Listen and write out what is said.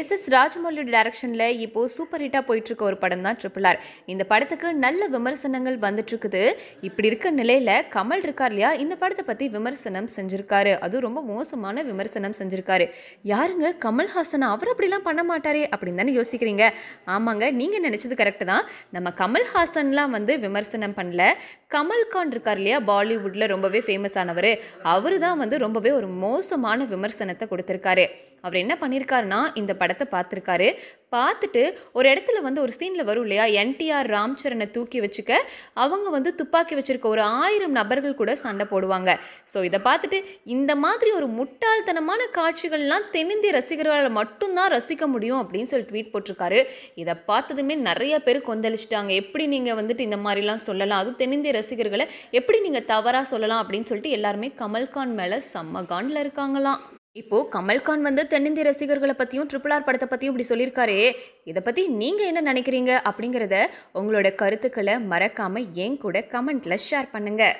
S S Rajamouli டைரக்ஷனில் இப்போது super ஹிட்டாக போயிட்டுருக்க ஒரு படம் தான் ட்ரிபிள் ஆர் இந்த படத்துக்கு நல்ல விமர்சனங்கள் வந்துட்டுருக்குது இப்படி இருக்க நிலையில் கமல் இருக்கார் இல்லையா இந்த படத்தை பற்றி விமர்சனம் செஞ்சுருக்காரு அதுவும் ரொம்ப மோசமான விமர்சனம் செஞ்சுருக்காரு யாருங்க கமல்ஹாசன் அவர் அப்படிலாம் பண்ண மாட்டாரே அப்படின்னு தானே யோசிக்கிறீங்க ஆமாங்க நீங்கள் நினச்சது கரெக்டு தான் நம்ம கமல்ஹாசன்லாம் வந்து விமர்சனம் பண்ணல கமல்கான் இருக்கார் இல்லையா பாலிவுட்டில் ரொம்பவே ஃபேமஸ் ஆனவர் அவர் தான் வந்து ரொம்பவே ஒரு மோசமான விமர்சனத்தை கொடுத்துருக்காரு அவர் என்ன பண்ணியிருக்காருன்னா இந்த படத்தை பார்த்துருக்காரு பார்த்துட்டு ஒரு இடத்துல வந்து ஒரு சீனில் வரும் இல்லையா என்டிஆர் ராம்சரனை தூக்கி வச்சுக்க அவங்க வந்து துப்பாக்கி வச்சுருக்க ஒரு ஆயிரம் நபர்கள் கூட சண்டை போடுவாங்க ஸோ இதை பார்த்துட்டு இந்த மாதிரி ஒரு முட்டாள்தனமான காட்சிகள்லாம் தென்னிந்திய ரசிகர்களால் மட்டும்தான் ரசிக்க முடியும் அப்படின்னு சொல்லி ட்வீட் போட்டிருக்காரு இதை பார்த்ததுமே நிறைய பேர் கொந்தளிச்சிட்டாங்க எப்படி நீங்கள் வந்துட்டு இந்த மாதிரிலாம் சொல்லலாம் அதுவும் தென்னிந்திய ரசிகர்களை எப்படி நீங்கள் தவறாக சொல்லலாம் அப்படின்னு சொல்லிட்டு எல்லாருமே கமல்கான் மேலே செம்ம காண்டில் இருக்காங்களாம் இப்போ கமல்கான் வந்து தென்னிந்திய ரசிகர்களை பற்றியும் ட்ரிபிள் ஆர் படத்தை பற்றியும் இப்படி சொல்லியிருக்காரு இதை பற்றி நீங்கள் என்ன நினைக்கிறீங்க அப்படிங்கிறத உங்களோட கருத்துக்களை மறக்காமல் என் கூட கமெண்ட்டில் ஷேர் பண்ணுங்கள்